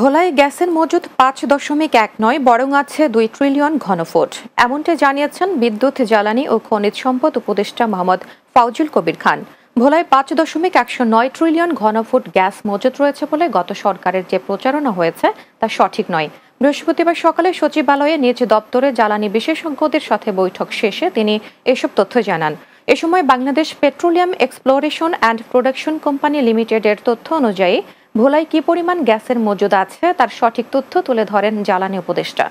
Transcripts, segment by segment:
ভোলায় গ্যাসের মজুদ পাঁচ দশমিক এক নয় বরং আছে দুই ট্রিলিয়ন ঘনফুট এমনটি জানিয়েছেন বিদ্যুৎ জ্বালানি ও খনিজ সম্পদ উপদেষ্টা মোহাম্মদ ফাউজুল কবির খান ভোলায় পাঁচ দশমিক একশো নয় ট্রিলিয়ন ঘনফুট গ্যাস মজুদ রয়েছে বলে গত সরকারের যে প্রচারণা হয়েছে তা সঠিক নয় বৃহস্পতিবার সকালে সচিবালয়ে নিজ দপ্তরে জ্বালানি বিশেষজ্ঞদের সাথে বৈঠক শেষে তিনি এসব তথ্য জানান এ সময় Bangladesh petroleum exploration and production company লিমিটেডের তথ্য অনুযায়ী ভোলায় কি পরিমাণ গ্যাসের মজুদ আছে তার সঠিক তথ্য তুলে ধরেন জ্বালানি উপদেষ্টা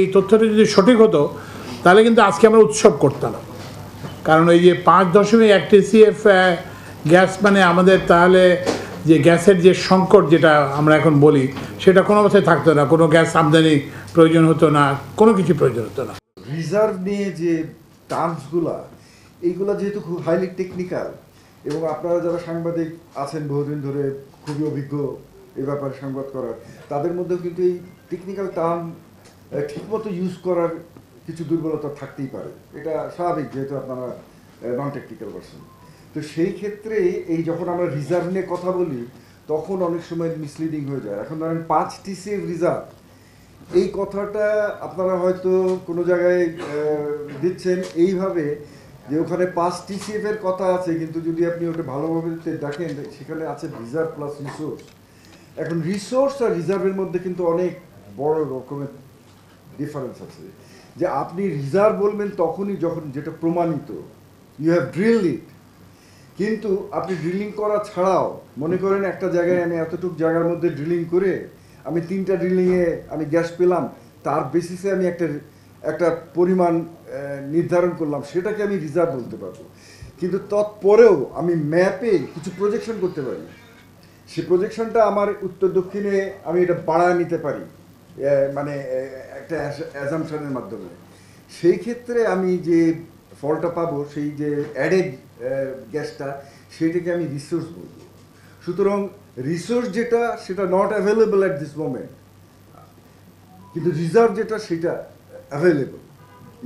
এই তথ্যটা যদি সঠিক হতো তাহলে কিন্তু আজকে আমরা উৎসব করতাম কারণ ওই যে পাঁচ দশমিক এক টিসিএফ গ্যাস মানে আমাদের তাহলে যে গ্যাসের যে সংকট যেটা আমরা এখন বলি সেটা কোনো অবস্থায় থাকতো না কোনো গ্যাস আমদানি প্রয়োজন হতো না কোনো কিছু প্রয়োজন হতো না রিজার্ভ নিয়ে যে টার্মসগুলো এইগুলো যেহেতু খুব হাইলি টেকনিক্যাল এবং আপনারা যারা সাংবাদিক আছেন বহুদিন ধরে খুবই অভিজ্ঞ এ ব্যাপারে সংবাদ করার তাদের মধ্যেও কিন্তু এই টেকনিক্যাল টার্ম ঠিকমতো ইউজ করার কিছু দুর্বলতা থাকতেই পারে এটা স্বাভাবিক যেহেতু আপনারা নন টেকনিক্যাল পার্সন তো সেই ক্ষেত্রে এই যখন আমরা রিজার্ভ নিয়ে কথা বলি তখন অনেক সময় মিসলিডিং হয়ে যায় এখন ধরেন পাঁচ টিসির রিজার্ভ এই কথাটা আপনারা হয়তো কোনো জায়গায় দিচ্ছেন এইভাবে যে ওখানে পাঁচ এর কথা আছে কিন্তু যদি আপনি ওটা ভালোভাবে দেখেন সেখানে আছে রিজার্ভ প্লাস রিসোর্স এখন রিসোর্স আর রিজার্ভের মধ্যে কিন্তু অনেক বড় রকমের ডিফারেন্স আছে যে আপনি রিজার্ভ বলবেন তখনই যখন যেটা প্রমাণিত ইউ হ্যাভ ড্রিল ইট কিন্তু আপনি ড্রিলিং করা ছাড়াও মনে করেন একটা জায়গায় আমি এতটুকু জায়গার মধ্যে ড্রিলিং করে আমি তিনটা ড্রিলিংয়ে আমি গ্যাস পেলাম তার বেসিসে আমি একটা একটা পরিমাণ নির্ধারণ করলাম সেটাকে আমি রিজার্ভ বলতে পারবো কিন্তু তৎপরেও আমি ম্যাপে কিছু প্রজেকশন করতে পারি সে প্রজেকশনটা আমার উত্তর দক্ষিণে আমি এটা বাড়া নিতে পারি মানে একটা অ্যাজামশনের মাধ্যমে সেই ক্ষেত্রে আমি যে ফলটা পাবো সেই যে অ্যাডেড গ্যাসটা সেটাকে আমি রিসোর্স বলব সুতরাং রিসোর্স যেটা সেটা not available at this moment কিন্তু রিজার্ভ যেটা সেটা অ্যাভেলেবল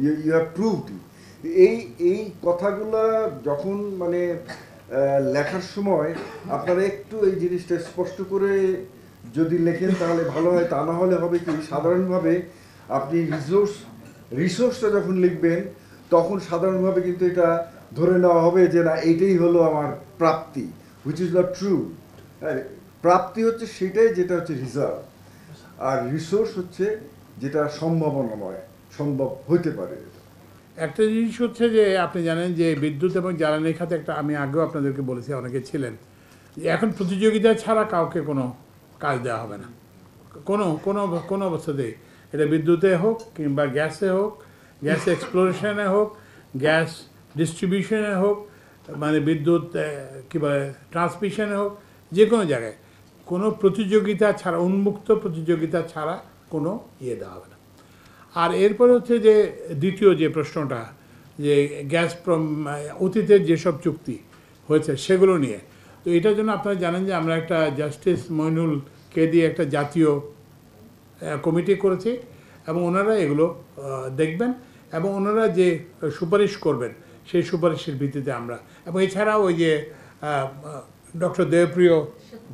ইউ হ্যাভ প্রুভড এই এই কথাগুলো যখন মানে লেখার সময় আপনারা একটু এই জিনিসটা স্পষ্ট করে যদি লেখেন তাহলে ভালো হয় তা না হলে হবে কি সাধারণভাবে আপনি রিসোর্স রিসোর্সটা যখন লিখবেন তখন সাধারণভাবে কিন্তু এটা ধরে নেওয়া হবে যে না এটাই হলো আমার প্রাপ্তি হুইচ ইজ নট ট্রু প্রাপ্তি হচ্ছে সেটাই যেটা হচ্ছে রিজার্ভ আর রিসোর্স হচ্ছে যেটা সম্ভাবনাময় সম্ভব হতে পারে একটা জিনিস হচ্ছে যে আপনি জানেন যে বিদ্যুৎ এবং জ্বালানি খাতে একটা আমি আগেও আপনাদেরকে বলেছি অনেকে ছিলেন এখন প্রতিযোগিতা ছাড়া কাউকে কোনো কাজ দেওয়া হবে না কোনো কোনো কোনো অবস্থাতেই এটা বিদ্যুতে হোক কিংবা গ্যাসে হোক গ্যাস এক্সপ্লোরেশনে হোক গ্যাস ডিস্ট্রিবিউশনে হোক মানে বিদ্যুৎ বলে ট্রান্সমিশনে হোক যে কোনো জায়গায় কোনো প্রতিযোগিতা ছাড়া উন্মুক্ত প্রতিযোগিতা ছাড়া কোনো ইয়ে দেওয়া হবে না আর এরপরে হচ্ছে যে দ্বিতীয় যে প্রশ্নটা যে গ্যাস অতীতের যেসব চুক্তি হয়েছে সেগুলো নিয়ে তো এটার জন্য আপনারা জানেন যে আমরা একটা জাস্টিস কে দিয়ে একটা জাতীয় কমিটি করেছি এবং ওনারা এগুলো দেখবেন এবং ওনারা যে সুপারিশ করবেন সেই সুপারিশের ভিত্তিতে আমরা এবং এছাড়াও ওই যে ডক্টর দেবপ্রিয়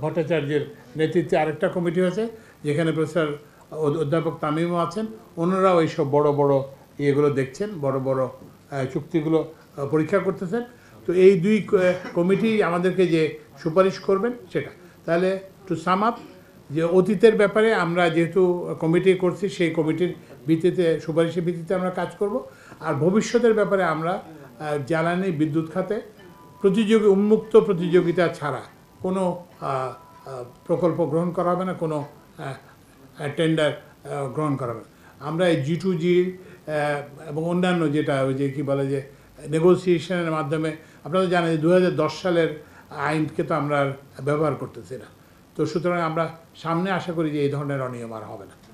ভট্টাচার্যের নেতৃত্বে আরেকটা কমিটি হয়েছে যেখানে প্রফেসর অধ্যাপক তামিমও আছেন ওনারাও এইসব বড় বড় ইয়েগুলো দেখছেন বড় বড় চুক্তিগুলো পরীক্ষা করতেছেন তো এই দুই কমিটি আমাদেরকে যে সুপারিশ করবেন সেটা তাহলে টু সাম আপ যে অতীতের ব্যাপারে আমরা যেহেতু কমিটি করছি সেই কমিটির ভিত্তিতে সুপারিশের ভিত্তিতে আমরা কাজ করব আর ভবিষ্যতের ব্যাপারে আমরা জ্বালানি বিদ্যুৎ খাতে প্রতিযোগী উন্মুক্ত প্রতিযোগিতা ছাড়া কোনো প্রকল্প গ্রহণ করা হবে না কোনো টেন্ডার গ্রহণ করা হবে আমরা এই জি টু জি এবং অন্যান্য যেটা ওই যে কী বলে যে নেগোসিয়েশনের মাধ্যমে আপনারা জানেন যে দু সালের আইনকে তো আমরা ব্যবহার করতেছি না তো সুতরাং আমরা সামনে আশা করি যে এই ধরনের অনিয়ম আর হবে না